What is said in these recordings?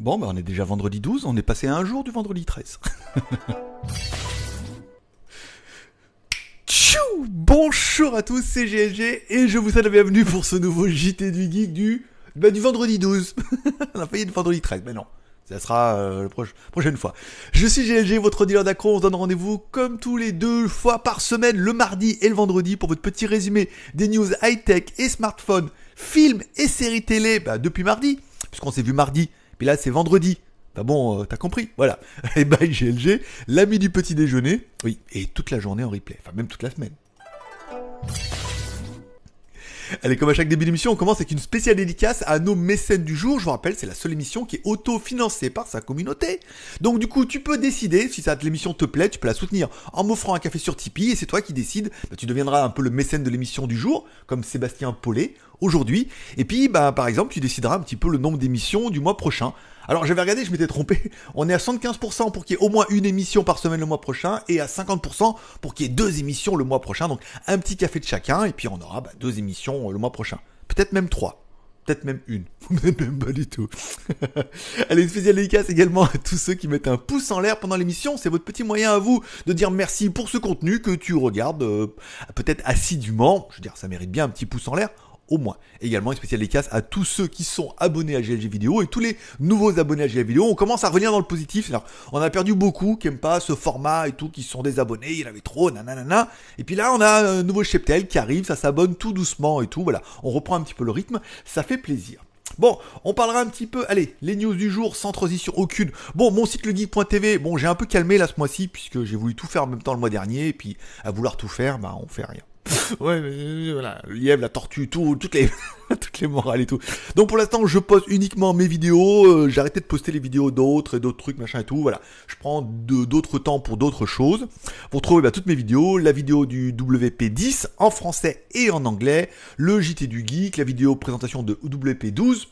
Bon, bah on est déjà vendredi 12, on est passé à un jour du vendredi 13. Tchou Bonjour à tous, c'est GLG et je vous souhaite la bienvenue pour ce nouveau JT du Geek du, ben, du vendredi 12. on a failli le vendredi 13, mais non. Ça sera euh, la prochaine fois. Je suis GLG, votre dealer d'accro. On se donne rendez-vous comme tous les deux fois par semaine, le mardi et le vendredi, pour votre petit résumé des news high-tech et smartphones, films et séries télé ben, depuis mardi, puisqu'on s'est vu mardi puis là, c'est vendredi. Bah bon, euh, t'as compris, voilà. Et bye GLG, l'ami du petit déjeuner, oui, et toute la journée en replay, enfin même toute la semaine. Allez, comme à chaque début d'émission, on commence avec une spéciale dédicace à nos mécènes du jour. Je vous rappelle, c'est la seule émission qui est auto-financée par sa communauté. Donc du coup, tu peux décider, si l'émission te plaît, tu peux la soutenir en m'offrant un café sur Tipeee, et c'est toi qui décides. Bah, tu deviendras un peu le mécène de l'émission du jour, comme Sébastien Paulet aujourd'hui. Et puis, bah, par exemple, tu décideras un petit peu le nombre d'émissions du mois prochain. Alors j'avais regardé, je m'étais trompé. On est à 75% pour qu'il y ait au moins une émission par semaine le mois prochain et à 50% pour qu'il y ait deux émissions le mois prochain. Donc un petit café de chacun et puis on aura bah, deux émissions euh, le mois prochain. Peut-être même trois peut-être même une, peut-être même pas du tout. Allez, une spéciale dédicace également à tous ceux qui mettent un pouce en l'air pendant l'émission. C'est votre petit moyen à vous de dire merci pour ce contenu que tu regardes euh, peut-être assidûment. Je veux dire, ça mérite bien un petit pouce en l'air au moins. Également, une spéciale dédicace à tous ceux qui sont abonnés à GLG Vidéo et tous les nouveaux abonnés à GLG Vidéo. On commence à revenir dans le positif. Alors, on a perdu beaucoup qui n'aiment pas ce format et tout, qui sont désabonnés, il y en avait trop, nanana. Et puis là, on a un nouveau cheptel qui arrive, ça s'abonne tout doucement et tout. Voilà, on reprend un petit peu le rythme, ça fait plaisir. Bon, on parlera un petit peu, allez, les news du jour sans transition aucune. Bon, mon site legeek.tv, bon, j'ai un peu calmé là ce mois-ci puisque j'ai voulu tout faire en même temps le mois dernier et puis à vouloir tout faire, bah on fait rien ouais, mais, voilà, lièvre, la tortue, tout, toutes les, toutes les morales et tout. Donc pour l'instant, je poste uniquement mes vidéos. Euh, j'ai arrêté de poster les vidéos d'autres et d'autres trucs, machin et tout. Voilà, je prends d'autres temps pour d'autres choses. Vous retrouvez bah, toutes mes vidéos, la vidéo du WP10 en français et en anglais, le JT du geek, la vidéo présentation de WP12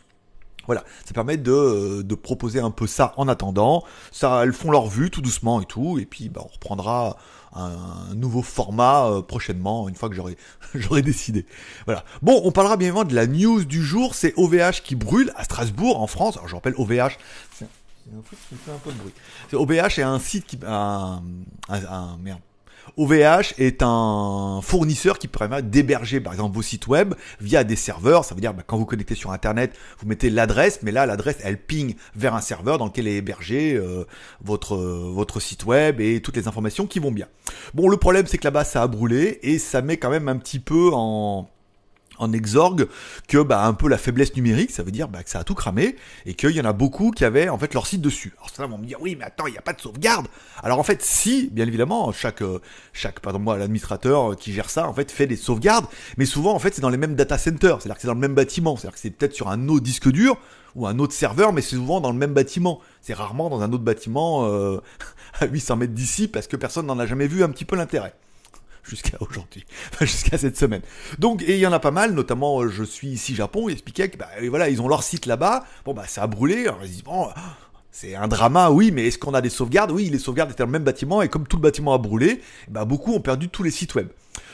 voilà, ça permet de, euh, de, proposer un peu ça en attendant. Ça, elles font leur vue tout doucement et tout, et puis bah, on reprendra un, nouveau format euh, prochainement, une fois que j'aurai j'aurai décidé. Voilà. Bon, on parlera bien évidemment de la news du jour, c'est OVH qui brûle à Strasbourg, en France. Alors je rappelle OVH, c'est un un peu de bruit. C'est OVH est un site qui... un, un, un merde OVH est un fournisseur qui permet d'héberger par exemple vos sites web via des serveurs. Ça veut dire que bah, quand vous connectez sur Internet, vous mettez l'adresse, mais là l'adresse elle ping vers un serveur dans lequel est hébergé euh, votre euh, votre site web et toutes les informations qui vont bien. Bon, le problème c'est que là-bas ça a brûlé et ça met quand même un petit peu en en exorgue que bah, un peu la faiblesse numérique, ça veut dire bah, que ça a tout cramé et qu'il y en a beaucoup qui avaient en fait leur site dessus. Alors certains vont me dire oui mais attends il n'y a pas de sauvegarde. Alors en fait si bien évidemment chaque euh, chaque pardon moi l'administrateur euh, qui gère ça en fait fait des sauvegardes, mais souvent en fait c'est dans les mêmes data centers, c'est-à-dire que c'est dans le même bâtiment, c'est-à-dire que c'est peut-être sur un autre disque dur ou un autre serveur, mais c'est souvent dans le même bâtiment. C'est rarement dans un autre bâtiment euh, à 800 mètres d'ici parce que personne n'en a jamais vu un petit peu l'intérêt. jusqu'à aujourd'hui, enfin, jusqu'à cette semaine. Donc, et il y en a pas mal, notamment, euh, je suis ici Japon, ils expliquaient que, bah, voilà, ils ont leur site là-bas, bon, bah, ça a brûlé, hein, disent, bon, c'est un drama, oui, mais est-ce qu'on a des sauvegardes Oui, les sauvegardes étaient dans le même bâtiment, et comme tout le bâtiment a brûlé, bah, beaucoup ont perdu tous les sites web.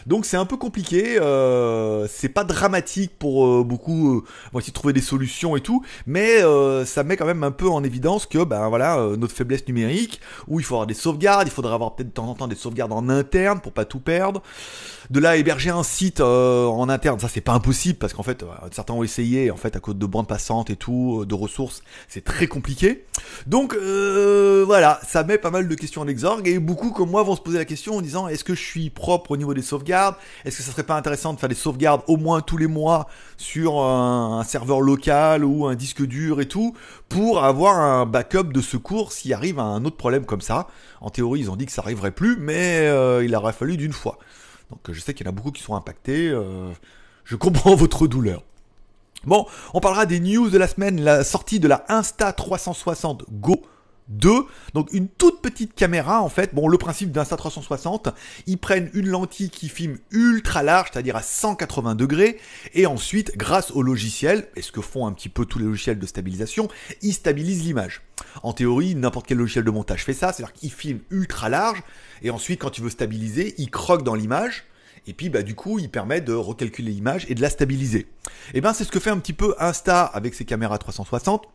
Donc c'est un peu compliqué, euh, c'est pas dramatique pour euh, beaucoup, euh, on essayer de trouver des solutions et tout, mais ça met quand même un peu en évidence que ben voilà notre faiblesse numérique où il faut avoir des sauvegardes, il faudrait avoir peut-être de temps en temps des sauvegardes en interne pour pas tout perdre. De là héberger un site en interne, ça c'est pas impossible parce qu'en fait certains ont essayé en fait à cause de bandes passantes et tout, de ressources, c'est très compliqué. Donc voilà, ça met pas mal de questions en exorgue et beaucoup comme moi vont se poser la question en disant est-ce que je suis propre au niveau des sauvegardes est-ce que ça serait pas intéressant de faire des sauvegardes au moins tous les mois sur un, serveur local ou un disque dur et tout pour avoir un backup de secours s'il arrive un autre problème comme ça En théorie, ils ont dit que ça arriverait plus, mais euh, il aurait fallu d'une fois. Donc je sais qu'il y en a beaucoup qui sont impactés. Euh, je comprends votre douleur. Bon, on parlera des news de la semaine, la sortie de la Insta360 Go, deux, Donc une toute petite caméra en fait. Bon, le principe dinsta 360 ils prennent une lentille qui filme ultra large, c'est-à-dire à 180 degrés, et ensuite, grâce au logiciel, et ce que font un petit peu tous les logiciels de stabilisation, ils stabilisent l'image. En théorie, n'importe quel logiciel de montage fait ça, c'est-à-dire qu'il filme ultra large, et ensuite, quand tu veux stabiliser, il croque dans l'image, et puis bah, du coup, il permet de recalculer l'image et de la stabiliser. Et eh bien, c'est ce que fait un petit peu Insta avec ses caméras 360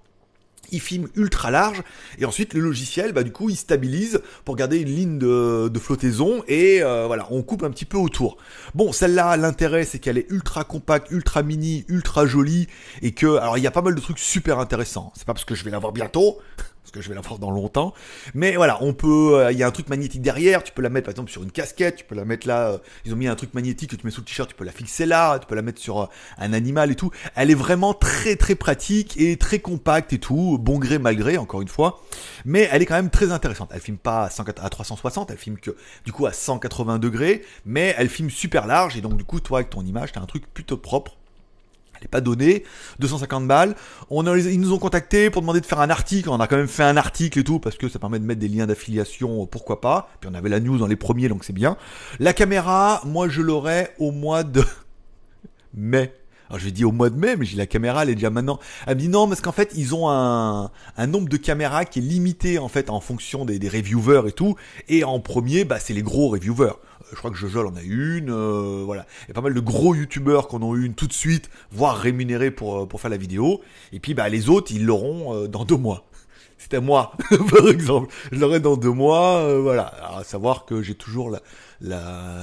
il filme ultra large, et ensuite le logiciel, bah, du coup, il stabilise pour garder une ligne de, flottaison, et euh, voilà, on coupe un petit peu autour. Bon, celle-là, l'intérêt, c'est qu'elle est ultra compacte, ultra mini, ultra jolie, et que, alors il y a pas mal de trucs super intéressants, c'est pas parce que je vais l'avoir bientôt parce que je vais l'avoir dans longtemps. Mais voilà, on peut, euh, il y a un truc magnétique derrière, tu peux la mettre par exemple sur une casquette, tu peux la mettre là, euh, ils ont mis un truc magnétique que tu mets sous le t-shirt, tu peux la fixer là, tu peux la mettre sur euh, un animal et tout. Elle est vraiment très très pratique et très compacte et tout, bon gré mal gré encore une fois, mais elle est quand même très intéressante. Elle filme pas à, 360, elle filme que du coup à 180 degrés, mais elle filme super large et donc du coup toi avec ton image, t'as un truc plutôt propre pas donné, 250 balles. On a, ils nous ont contactés pour demander de faire un article, on a quand même fait un article et tout, parce que ça permet de mettre des liens d'affiliation, pourquoi pas. Puis on avait la news dans les premiers, donc c'est bien. La caméra, moi je l'aurai au mois de mai. Alors je lui ai dit au mois de mai, mais j'ai la caméra, elle est déjà maintenant. Elle me dit non, parce qu'en fait, ils ont un, un nombre de caméras qui est limité en fait en fonction des, reviewers et tout. Et en premier, bah c'est les gros reviewers. Euh, je crois que Jojol en a une, euh, voilà. Il y a pas mal de gros youtubeurs qu'on ont une tout de suite, voire rémunérés pour, euh, pour faire la vidéo. Et puis bah les autres, ils l'auront dans deux mois c'était moi, par exemple. Je l'aurai dans deux mois, voilà. à savoir que j'ai toujours la,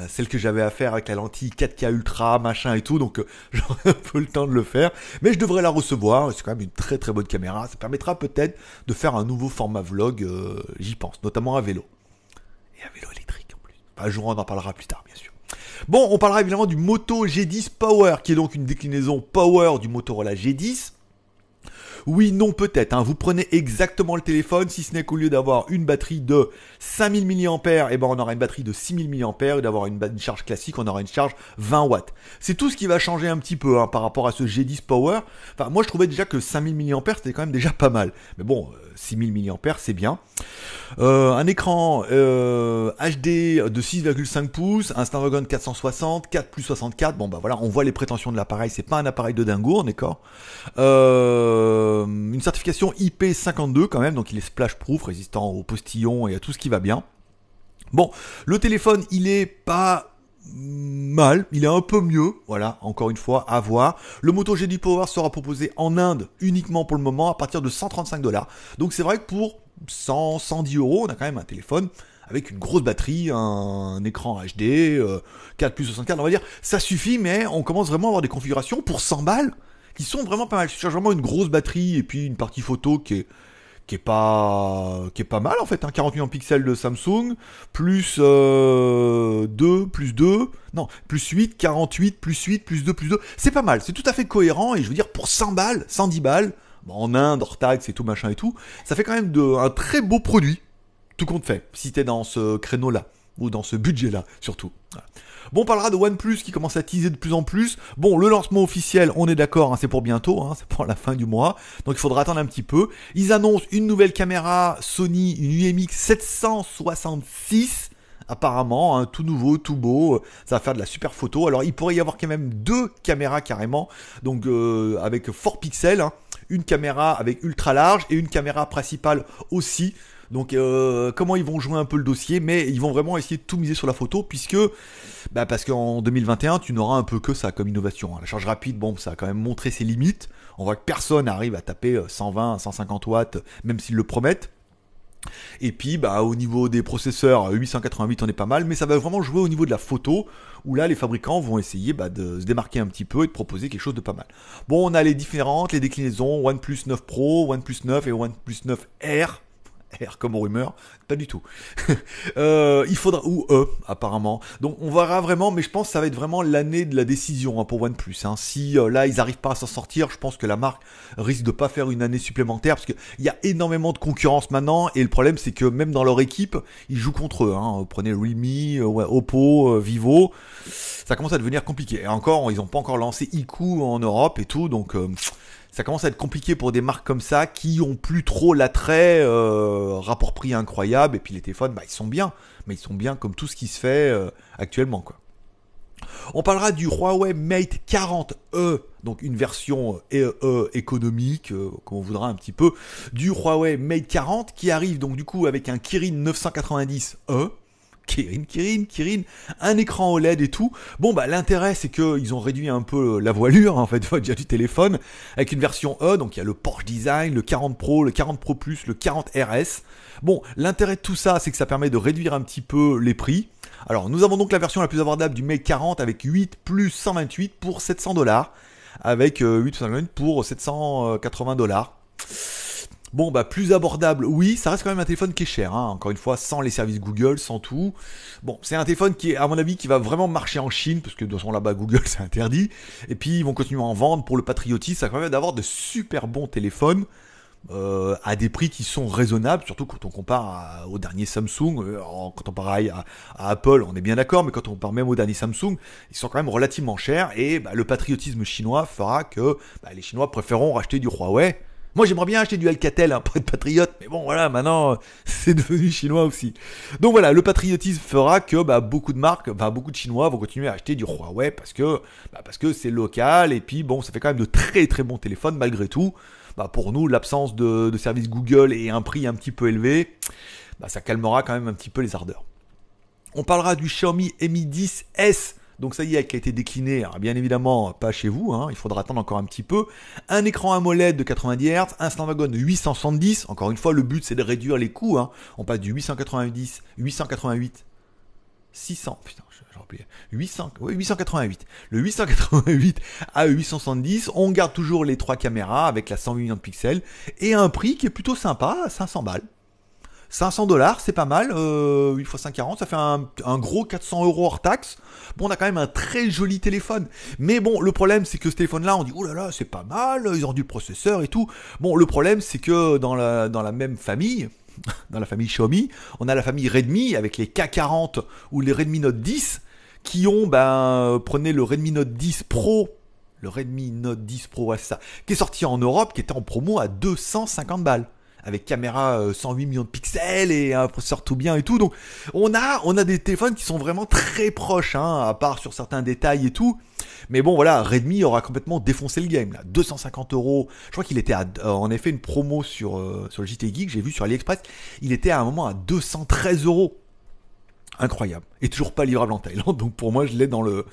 celle que j'avais à faire avec la lentille 4K Ultra, machin et tout, donc euh, j'aurai un peu le temps de le faire. Mais je devrais la recevoir, c'est quand même une très très bonne caméra, ça permettra peut-être de faire un nouveau format vlog, euh, j'y pense, notamment à vélo. Et à vélo électrique en plus. Un bah, jour en parlera plus tard bien sûr. Bon, on parlera évidemment du Moto G10 Power, qui est donc une déclinaison Power du Motorola G10. Oui, non, peut-être. Hein. Vous prenez exactement le téléphone, si ce n'est qu'au lieu d'avoir une batterie de 5000 mAh, eh ben on aura une batterie de 6000 mAh, et d'avoir une, charge classique, on aura une charge 20 watts. C'est tout ce qui va changer un petit peu hein, par rapport à ce G10 Power. Enfin, moi je trouvais déjà que 5000 mAh, c'était quand même déjà pas mal. Mais bon, 6000 euh, mAh, c'est bien. Euh, un écran HD euh, de 6,5 pouces, un Snapdragon 460, 4 plus 64. Bon, bah voilà, on voit les prétentions de l'appareil. C'est pas un appareil de dingo, d'accord. Euh, euh, une certification IP52 quand même, donc il est splash proof, résistant aux postillons et à tout ce qui va bien. Bon, le téléphone, il est pas mal, il est un peu mieux, voilà, encore une fois, à voir. Le Moto g du Power sera proposé en Inde uniquement pour le moment à partir de 135 dollars. Donc c'est vrai que pour 100, 110 euros, on a quand même un téléphone avec une grosse batterie, un, écran HD, 4 euh, plus 64, on va dire, ça suffit, mais on commence vraiment à avoir des configurations pour 100 balles qui sont vraiment pas mal. Tu charge vraiment une grosse batterie et puis une partie photo qui est qui est pas qui est pas mal en fait, un 40 millions de pixels de Samsung plus 2 euh, plus 2 non, plus 8 48 plus 8 plus 2 plus 2, c'est pas mal, c'est tout à fait cohérent et je veux dire pour 100 balles, 110 balles en Inde, hors taxe et tout machin et tout, ça fait quand même de, un très beau produit tout compte fait si t'es dans ce créneau là ou dans ce budget là surtout. Bon, on parlera de OnePlus qui commence à teaser de plus en plus. Bon, le lancement officiel, on est d'accord, hein, c'est pour bientôt, hein, c'est pour la fin du mois, donc il faudra attendre un petit peu. Ils annoncent une nouvelle caméra Sony, une UMX 766 apparemment, hein, tout nouveau, tout beau, ça va faire de la super photo. Alors il pourrait y avoir quand même deux caméras carrément, donc euh, avec 4 pixels, une caméra avec ultra large et une caméra principale aussi. Donc euh, comment ils vont jouer un peu le dossier, mais ils vont vraiment essayer de tout miser sur la photo, puisque bah parce qu'en 2021, tu n'auras un peu que ça comme innovation. Hein. La charge rapide, bon, ça a quand même montré ses limites. On voit que personne n'arrive à taper 120, euh, 150 watts, même s'ils le promettent. Et puis bah au niveau des processeurs 888 on est pas mal mais ça va vraiment jouer au niveau de la photo où là les fabricants vont essayer bah, de se démarquer un petit peu et de proposer quelque chose de pas mal. Bon on a les différentes, les déclinaisons OnePlus 9 Pro, OnePlus 9 et OnePlus 9 R comme comme rumeur, pas du tout. Euh, il faudra ou eux apparemment. Donc on verra vraiment, mais je pense que ça va être vraiment l'année de la décision hein, pour OnePlus. Hein. Si euh, là ils n'arrivent pas à s'en sortir, je pense que la marque risque de pas faire une année supplémentaire parce qu'il y a énormément de concurrence maintenant et le problème c'est que même dans leur équipe ils jouent contre eux. Hein. Prenez Realme, euh, Oppo, Vivo, ça commence à devenir compliqué. Et encore, ils n'ont pas encore lancé iQOO en Europe et tout, donc ça commence à être compliqué pour des marques comme ça qui ont plus trop l'attrait, euh, rapport prix incroyable, et puis les téléphones, bah, ils sont bien, mais ils sont bien comme tout ce qui se fait euh, actuellement. Quoi. On parlera du Huawei Mate 40e, e, donc une version euh, économique, comme on voudra un petit peu, du Huawei Mate 40 qui arrive donc du coup avec un Kirin 990e Kirin, Kirin, Kirin, un écran OLED et tout. Bon bah l'intérêt c'est qu'ils ont réduit un peu euh, la voilure en fait déjà du téléphone avec une version E, donc il y a le Porsche Design, le 40 Pro, le 40 Pro Plus, le 40 RS. Bon, l'intérêt de tout ça c'est que ça permet de réduire un petit peu les prix. Alors nous avons donc la version la plus abordable du Mate 40 avec 8 plus 128 pour 700 dollars, avec 8 plus 128 pour 780 euh, dollars. Bon, bah plus abordable, oui, ça reste quand même un téléphone qui est cher, hein. encore une fois, sans les services Google, sans tout. Bon, c'est un téléphone qui est, à mon avis, qui va vraiment marcher en Chine, parce que de toute façon là-bas, Google, c'est interdit. Et puis, ils vont continuer à en vendre pour le patriotisme, ça permet d'avoir de super bons téléphones. Euh, à des prix qui sont raisonnables, surtout quand on compare au dernier Samsung, euh, quand on parle à, Apple, on est bien d'accord, mais quand on parle même au dernier Samsung, ils sont quand même relativement chers et bah, le patriotisme chinois fera que bah, les Chinois préféreront racheter du Huawei moi, j'aimerais bien acheter du Alcatel un hein, pour être patriote, mais bon, voilà, maintenant, euh, c'est devenu chinois aussi. Donc voilà, le patriotisme fera que bah, beaucoup de marques, bah, beaucoup de Chinois vont continuer à acheter du Huawei bah, parce que c'est local et puis bon, ça fait quand même de très très bons téléphones malgré tout. Bah, pour nous, l'absence de, de service Google et un prix un petit peu élevé, ça calmera quand même un petit peu les ardeurs. On parlera du Xiaomi Mi 10S donc ça y est, qui a été décliné, hein, bien évidemment pas chez vous, hein, il faudra attendre encore un petit peu, un écran AMOLED de 90 Hz, un Snapdragon de 870, encore une fois le but c'est de réduire les coûts, hein. on passe du 890, 888, 600, putain, oublié. 800, ouais, 888. Le 888 à 870, on garde toujours les trois caméras avec la 108 millions de pixels et un prix qui est plutôt sympa, 500 balles. 500 dollars, c'est pas mal. Euh, 8 x 540, ça fait un, gros 400 euros hors taxe. Bon, on a quand même un très joli téléphone. Mais bon, le problème, c'est que ce téléphone-là, on dit, oh là là, c'est pas mal, ils ont du processeur et tout. Bon, le problème, c'est que dans la, dans la même famille, dans la famille Xiaomi, on a la famille Redmi avec les K40 ou les Redmi Note 10 qui ont, ben, prenez le Redmi Note 10 Pro le Redmi Note 10 Pro, ouais, ça, qui est sorti en Europe, qui était en promo à 250 balles avec caméra 108 euh, millions de pixels et un hein, processeur tout bien et tout. Donc on a on a des téléphones qui sont vraiment très proches, hein, à part sur certains détails et tout. Mais bon voilà, Redmi aura complètement défoncé le game là. 250 euros. Je crois qu'il était euh, en effet une promo sur euh, sur le JT Geek. J'ai vu sur AliExpress, il était à un moment à 213 euros. Incroyable. Et toujours pas livrable en Thaïlande. Donc pour moi, je l'ai dans le.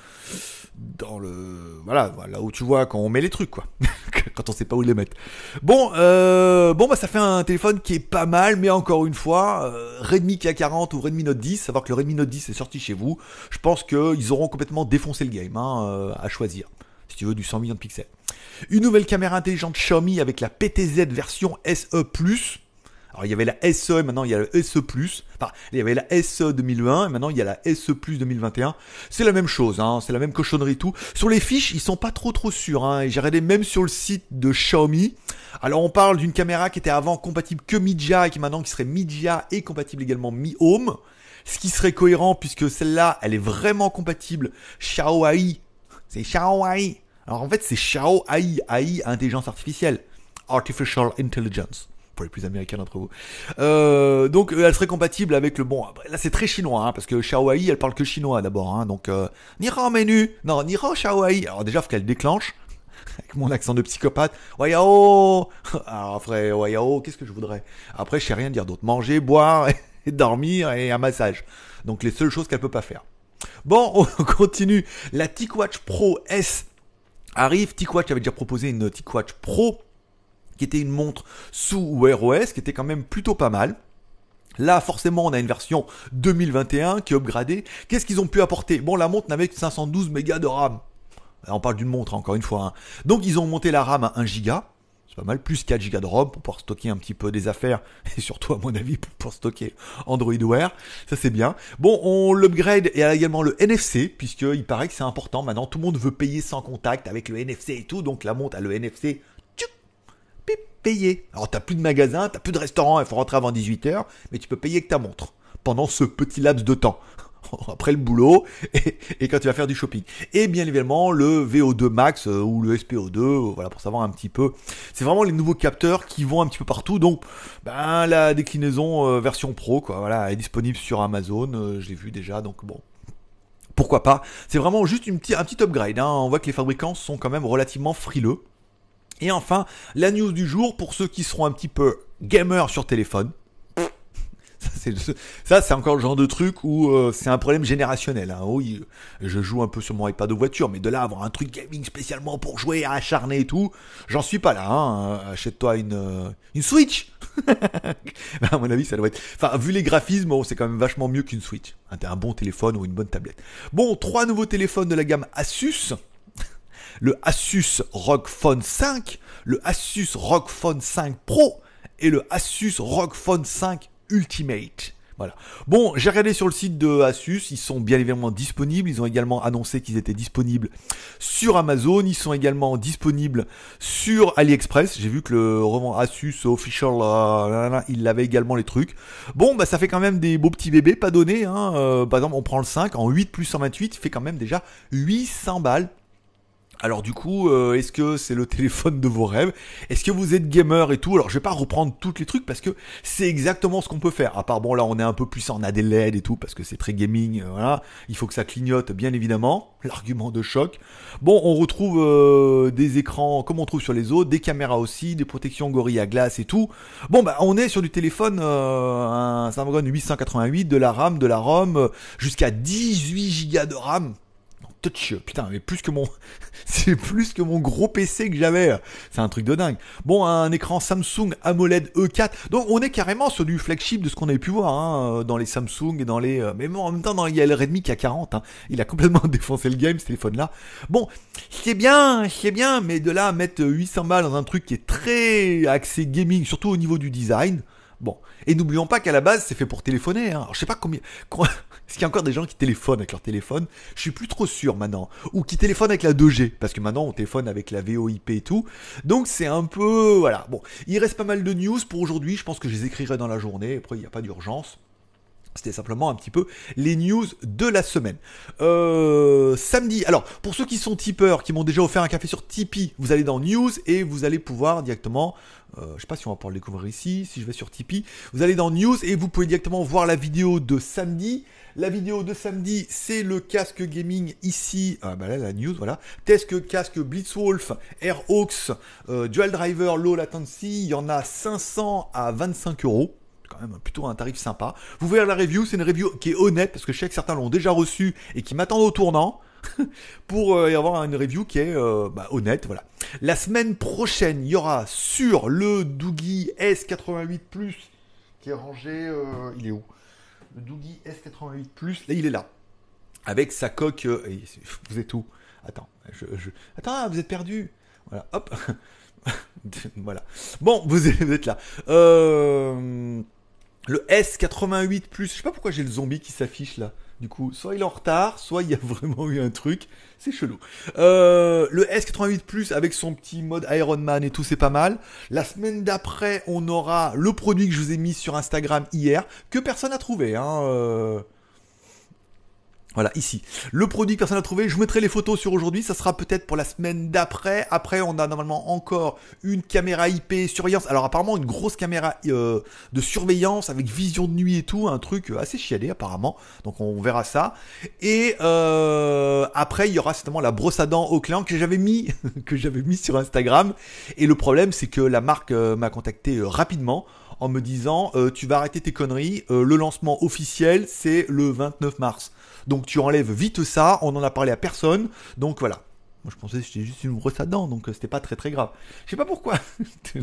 Dans le. Voilà, là où tu vois quand on met les trucs, quoi. quand on sait pas où les mettre. Bon, euh, bon, bah ça fait un téléphone qui est pas mal, mais encore une fois, euh, Redmi K40 ou Redmi Note 10, savoir que le Redmi Note 10 est sorti chez vous, je pense qu'ils auront complètement défoncé le game, hein, euh, à choisir. Si tu veux du 100 millions de pixels. Une nouvelle caméra intelligente Xiaomi avec la PTZ version SE alors il y avait la SE, e e et maintenant il y a la SE+. Enfin, il y avait la SE 2001 et maintenant il y a la SE 2021. C'est la même chose, hein, c'est la même cochonnerie tout. Sur les fiches, ils sont pas trop trop sûrs. et hein. j'ai regardé même sur le site de Xiaomi. Alors on parle d'une caméra qui était avant compatible que et qui maintenant qui serait Mijia et compatible également Mi Home. Ce qui serait cohérent puisque celle-là, elle est vraiment compatible Xiaomi. C'est Xiaomi. Alors en fait, c'est Xiao AI, AI, intelligence artificielle. Artificial Intelligence pour les plus américains d'entre vous. Euh, donc euh, elle serait compatible avec le bon. Là c'est très chinois hein, parce que Xiaohai elle parle que chinois d'abord. Hein, donc euh, Nira menu. Non Nira Xiaohai. Alors déjà faut qu'elle déclenche avec mon accent de psychopathe. Wayao. Alors après wayao qu'est-ce que je voudrais. Après je sais rien dire d'autre. Manger, boire, dormir et un massage. Donc les seules choses qu'elle peut pas faire. Bon, on continue. La TicWatch Pro S arrive. TicWatch avait déjà proposé une TicWatch Pro qui était une montre sous Wear OS, qui était quand même plutôt pas mal. Là, forcément, on a une version 2021 qui est upgradée. Qu'est-ce qu'ils ont pu apporter Bon, la montre n'avait que 512 mégas de RAM. Euh, on parle d'une montre, hein, encore une fois. Hein. Donc, ils ont monté la RAM à 1 giga. C'est pas mal. Plus 4 gigas de RAM pour pouvoir stocker un petit peu des affaires. Et surtout, à mon avis, pour stocker Android Wear. Ça, c'est bien. Bon, on l'upgrade et a également le NFC, puisqu'il paraît que c'est important. Maintenant, tout le monde veut payer sans contact avec le NFC et tout. Donc, la montre a le NFC payer. Alors t'as plus de magasin, t'as plus de restaurant, il faut rentrer avant 18h, mais tu peux payer que ta montre pendant ce petit laps de temps après le boulot et, quand tu vas faire du shopping. Et bien évidemment le VO2 max euh, ou le SPO2, euh, voilà pour savoir un petit peu. C'est vraiment les nouveaux capteurs qui vont un petit peu partout. Donc ben la déclinaison euh, version pro quoi, voilà, est disponible sur Amazon, je l'ai vu déjà donc bon. Pourquoi pas C'est vraiment juste un petit upgrade. Hein. On voit que les fabricants sont quand même relativement frileux. Et enfin, la news du jour, pour ceux qui seront un petit peu gamers sur téléphone, ça, c'est encore le genre de truc où euh, c'est un problème générationnel. Hein. Oui, je joue un peu sur mon iPad de voiture, mais de là avoir un truc gaming spécialement pour jouer, à acharner et tout, j'en suis pas là. Hein. Euh, achète-toi une, euh, une Switch. Ben, à mon avis, ça doit être. Enfin, vu les graphismes, oh, c'est quand même vachement mieux qu'une Switch. Hein, un bon téléphone ou une bonne tablette. Bon, trois nouveaux téléphones de la gamme Asus le Asus ROG Phone 5, le Asus ROG Phone 5 Pro et le Asus ROG Phone 5 Ultimate. Voilà. Bon, j'ai regardé sur le site de Asus, ils sont bien évidemment disponibles, ils ont également annoncé qu'ils étaient disponibles sur Amazon, ils sont également disponibles sur AliExpress, j'ai vu que le roman Asus Official, il avait également les trucs. Bon, bah ça fait quand même des beaux petits bébés, pas donnés, hein. euh, par exemple on prend le 5 en 8 plus 128, fait quand même déjà 800 balles alors du coup, euh, est-ce que c'est le téléphone de vos rêves Est-ce que vous êtes gamer et tout Alors je vais pas reprendre tous les trucs parce que c'est exactement ce qu'on peut faire. À part bon là, on est un peu plus en a des LED et tout parce que c'est très gaming. Euh, voilà, il faut que ça clignote bien évidemment. L'argument de choc. Bon, on retrouve euh, des écrans comme on trouve sur les autres, des caméras aussi, des protections gorilles à glace et tout. Bon bah on est sur du téléphone un Snapdragon 888, de la RAM, de la ROM, jusqu'à 18 Go de RAM. Putain, mais plus que mon, c'est plus que mon gros PC que j'avais. C'est un truc de dingue. Bon, un écran Samsung AMOLED E4. Donc, on est carrément sur du flagship de ce qu'on avait pu voir hein, dans les Samsung et dans les, euh, mais en même temps, dans, il y a le Redmi qui a 40. Hein. Il a complètement défoncé le game ce téléphone-là. Bon, c'est bien, c'est bien, mais de là mettre 800 balles dans un truc qui est très axé gaming, surtout au niveau du design. Bon, et n'oublions pas qu'à la base, c'est fait pour téléphoner. Hein. Alors, je sais pas combien. Est-ce qu'il y a encore des gens qui téléphonent avec leur téléphone Je suis plus trop sûr maintenant. Ou qui téléphonent avec la 2G, parce que maintenant on téléphone avec la VoIP et tout. Donc c'est un peu... Voilà. Bon, il reste pas mal de news pour aujourd'hui. Je pense que je les écrirai dans la journée. Après, il n'y a pas d'urgence. C'était simplement un petit peu les news de la semaine. Euh, samedi, alors pour ceux qui sont tipeurs, qui m'ont déjà offert un café sur Tipeee, vous allez dans News et vous allez pouvoir directement, je euh, je sais pas si on va pouvoir le découvrir ici, si je vais sur Tipeee, vous allez dans News et vous pouvez directement voir la vidéo de samedi. La vidéo de samedi, c'est le casque gaming ici, ah bah là la news, voilà. Test casque Blitzwolf, Airhawks, Hawks euh, Dual Driver, Low Latency, il y en a 500 à 25 euros quand même plutôt un tarif sympa. Vous verrez la review, c'est une review qui est honnête parce que je sais que certains l'ont déjà reçu et qui m'attendent au tournant pour euh, y avoir une review qui est euh, bah, honnête. Voilà. La semaine prochaine, il y aura sur le Doogie S88 Plus qui est rangé. Euh, il est où Le Doogie S88 Plus. Là, il est là. Avec sa coque. vous êtes où Attends, je, Attends, ah, vous êtes perdu. Voilà, hop. voilà. Bon, vous, vous êtes là le S88 Plus. Je sais pas pourquoi j'ai le zombie qui s'affiche là. Du coup, soit il est en retard, soit il y a vraiment eu un truc. C'est chelou. Euh, le S88 Plus avec son petit mode Iron Man et tout, c'est pas mal. La semaine d'après, on aura le produit que je vous ai mis sur Instagram hier, que personne n'a trouvé. Hein. Euh. Voilà, ici. Le produit que personne a trouvé, je vous mettrai les photos sur aujourd'hui, ça sera peut-être pour la semaine d'après. Après, on a normalement encore une caméra IP surveillance. Alors apparemment, une grosse caméra euh, de surveillance avec vision de nuit et tout, un truc euh, assez chialé apparemment. Donc on verra ça. Et euh, après, il y aura certainement la brosse à dents au client que j'avais mis, que j'avais mis sur Instagram. Et le problème, c'est que la marque m'a contacté rapidement en me disant, tu vas arrêter tes conneries. le lancement officiel, c'est le 29 mars. Donc tu enlèves vite ça, on n'en a parlé à personne, donc voilà. Moi, je pensais que c'était juste une brosse à dents, donc euh, c'était pas très très grave. Je sais pas pourquoi.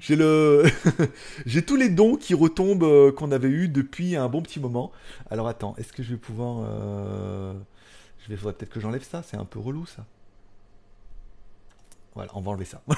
j'ai le, j'ai tous les dons qui retombent euh, qu'on avait eu depuis un bon petit moment. Alors attends, est-ce que je vais pouvoir, euh, je vais faudrait peut-être que j'enlève ça. C'est un peu relou ça. Voilà, on va enlever ça.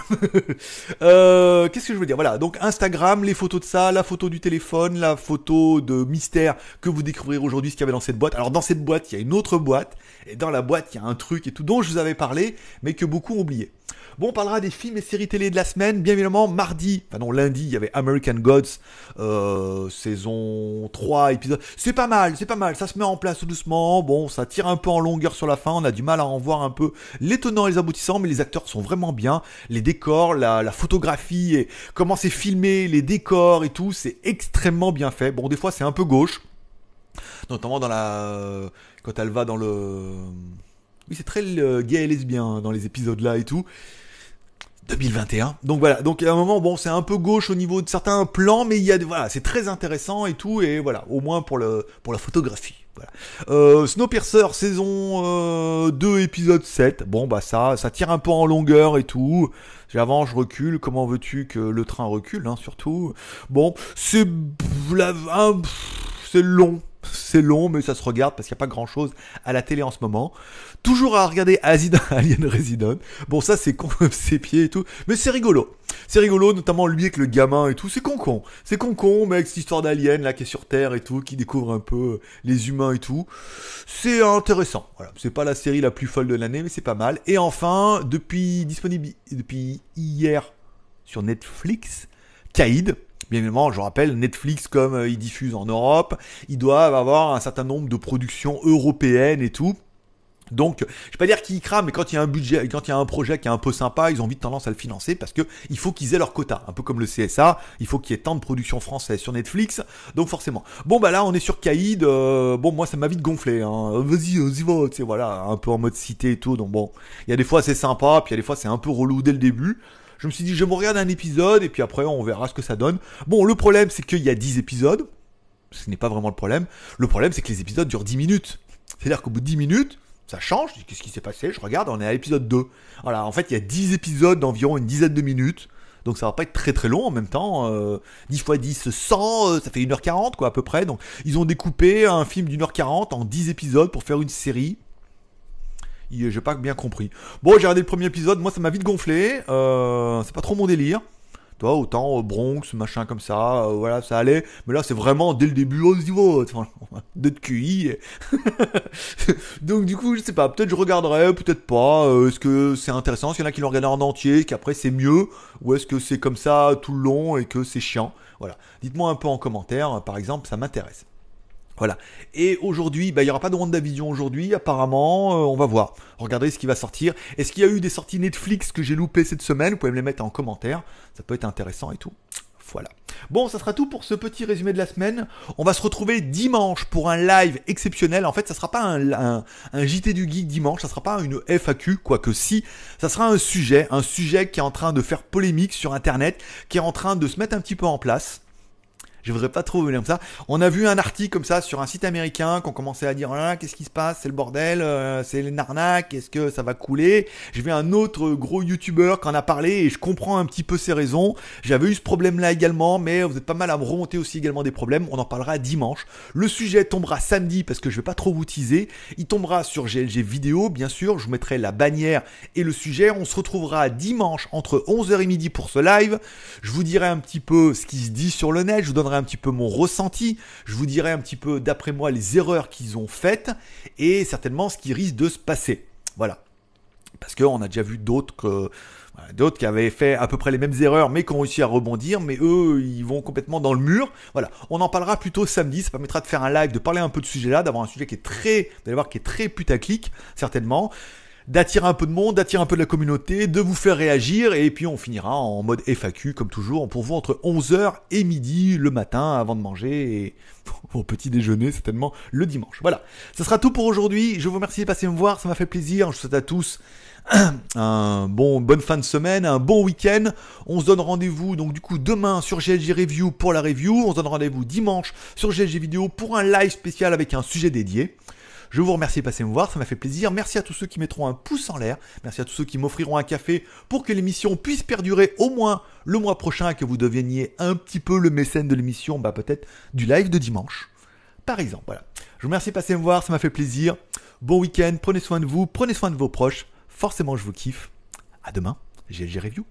Euh, qu'est-ce que je veux dire Voilà, donc Instagram, les photos de ça, la photo du téléphone, la photo de mystère que vous découvrirez aujourd'hui, ce qu'il y avait dans cette boîte. Alors dans cette boîte, il y a une autre boîte, et dans la boîte, il y a un truc et tout dont je vous avais parlé, mais que beaucoup ont oublié. Bon, on parlera des films et séries télé de la semaine. Bien évidemment, mardi, enfin non, lundi, il y avait American Gods, euh, saison 3, épisode. C'est pas mal, c'est pas mal. Ça se met en place doucement. Bon, ça tire un peu en longueur sur la fin. On a du mal à en voir un peu l'étonnant et les aboutissants, mais les acteurs sont vraiment bien. Les décors, la, photographie et comment c'est filmé, les décors et tout, c'est extrêmement bien fait. Bon, des fois, c'est un peu gauche. Notamment dans la. Quand elle va dans le. Oui, c'est très gay et lesbien hein, dans les épisodes là et tout. 2021. Donc voilà, donc à un moment, bon, c'est un peu gauche au niveau de certains plans, mais il y a, voilà, c'est très intéressant et tout, et voilà, au moins pour, le, pour la photographie. Voilà. Euh, Snowpiercer saison 2 euh, épisode 7. Bon bah ça ça tire un peu en longueur et tout. J'avance, je recule, comment veux-tu que le train recule hein, surtout. Bon, c'est ah, c'est long, c'est long, mais ça se regarde parce qu'il n'y a pas grand chose à la télé en ce moment. Toujours à regarder Alien Resident. Bon, ça, c'est con ses pieds et tout. Mais c'est rigolo. C'est rigolo, notamment lui avec le gamin et tout. C'est con-con. C'est con-con, mais avec cette histoire d'alien là qui est sur Terre et tout, qui découvre un peu euh, les humains et tout. C'est intéressant. Voilà. C'est pas la série la plus folle de l'année, mais c'est pas mal. Et enfin, depuis depuis hier sur Netflix, Kaïd Bien évidemment, je rappelle, Netflix, comme euh, ils diffusent en Europe, ils doivent avoir un certain nombre de productions européennes et tout. Donc, je vais pas dire qu'ils crament, mais quand il y a un budget, quand il y a un projet qui est un peu sympa, ils ont vite tendance à le financer parce que il faut qu'ils aient leur quota. Un peu comme le CSA, il faut qu'il y ait tant de productions françaises sur Netflix. Donc forcément. Bon bah là, on est sur Caïd. Euh, bon moi, ça m'a vite gonflé. Hein. Vas-y, euh, vas-y, vote. Tu sais, voilà, un peu en mode cité et tout. Donc bon, il y a des fois c'est sympa, puis il y a des fois c'est un peu relou dès le début. Je me suis dit, je me regarde un épisode et puis après, on verra ce que ça donne. Bon, le problème, c'est qu'il y a 10 épisodes. Ce n'est pas vraiment le problème. Le problème, c'est que les épisodes durent 10 minutes. C'est-à-dire qu'au bout de 10 minutes, ça change. Je dis, qu'est-ce qui s'est passé Je regarde, on est à l'épisode 2. Voilà, en fait, il y a 10 épisodes d'environ une dizaine de minutes. Donc ça va pas être très très long en même temps. 10 x 10, 100, ça fait 1h40 quoi à peu près. Donc ils ont découpé un film d1 h 40 en 10 épisodes pour faire une série. J'ai pas bien compris. Bon, j'ai regardé le premier épisode, moi ça m'a vite gonflé. Euh, c'est pas trop mon délire. Toi, autant euh, Bronx, machin comme ça, euh, voilà, ça allait. Mais là, c'est vraiment dès le début, on se dit, oh, de QI. Donc, du coup, je sais pas, peut-être je regarderai, peut-être pas. est-ce que c'est intéressant Est-ce qu'il y en a qui l'ont regardé en entier, qu'après c'est mieux Ou est-ce que c'est comme ça tout le long et que c'est chiant Voilà. Dites-moi un peu en commentaire, par exemple, ça m'intéresse. Voilà. Et aujourd'hui, bah, il n'y aura pas de Vision aujourd'hui, apparemment. Euh, on va voir. Regardez ce qui va sortir. Est-ce qu'il y a eu des sorties Netflix que j'ai loupées cette semaine Vous pouvez me les mettre en commentaire. Ça peut être intéressant et tout. Voilà. Bon, ça sera tout pour ce petit résumé de la semaine. On va se retrouver dimanche pour un live exceptionnel. En fait, ça sera pas un, JT du Geek dimanche, ça sera pas une FAQ, quoique si. Ça sera un sujet, un sujet qui est en train de faire polémique sur Internet, qui est en train de se mettre un petit peu en place. Je voudrais pas trop comme ça. On a vu un article comme ça sur un site américain qu'on commençait à dire oh qu'est-ce qui se passe, c'est le bordel, euh, c'est les arnaques. est-ce que ça va couler J'ai vu un autre gros youtubeur qui en a parlé et je comprends un petit peu ses raisons. J'avais eu ce problème-là également, mais vous êtes pas mal à me remonter aussi également des problèmes. On en parlera dimanche. Le sujet tombera samedi parce que je vais pas trop vous teaser. Il tombera sur GLG vidéo, bien sûr. Je vous mettrai la bannière et le sujet. On se retrouvera dimanche entre 11h et midi pour ce live. Je vous dirai un petit peu ce qui se dit sur le net. Je vous donnerai un petit peu mon ressenti, je vous dirai un petit peu d'après moi les erreurs qu'ils ont faites et certainement ce qui risque de se passer. Voilà. Parce qu'on a déjà vu d'autres que d'autres qui avaient fait à peu près les mêmes erreurs mais qui ont réussi à rebondir mais eux ils vont complètement dans le mur voilà on en parlera plutôt samedi ça permettra de faire un live de parler un peu de ce sujet là d'avoir un sujet qui est très d'aller voir qui est très putaclic certainement d'attirer un peu de monde, d'attirer un peu de la communauté, de vous faire réagir, et puis on finira en mode FAQ, comme toujours, pour vous entre 11h et midi le matin avant de manger, et au petit déjeuner certainement le dimanche. Voilà, ce sera tout pour aujourd'hui, je vous remercie de passer me voir, ça m'a fait plaisir, je vous souhaite à tous un bon bonne fin de semaine, un bon week-end. On se donne rendez-vous donc du coup demain sur GLG Review pour la review. On se donne rendez-vous dimanche sur GLG Vidéo pour un live spécial avec un sujet dédié. Je vous remercie de passer me voir, ça m'a fait plaisir. Merci à tous ceux qui mettront un pouce en l'air. Merci à tous ceux qui m'offriront un café pour que l'émission puisse perdurer au moins le mois prochain et que vous deveniez un petit peu le mécène de l'émission, bah, peut-être du live de dimanche. Par exemple, voilà. Je vous remercie de passer me voir, ça m'a fait plaisir. Bon week-end, prenez soin de vous, prenez soin de vos proches. Forcément, je vous kiffe. À demain, GLG Review.